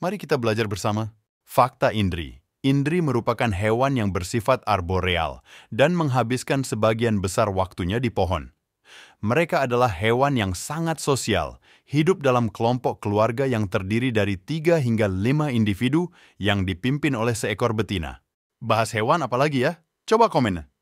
Mari kita belajar bersama. Fakta Indri Indri merupakan hewan yang bersifat arboreal dan menghabiskan sebagian besar waktunya di pohon. Mereka adalah hewan yang sangat sosial, hidup dalam kelompok keluarga yang terdiri dari tiga hingga lima individu yang dipimpin oleh seekor betina. Bahas hewan apalagi ya? Coba komen.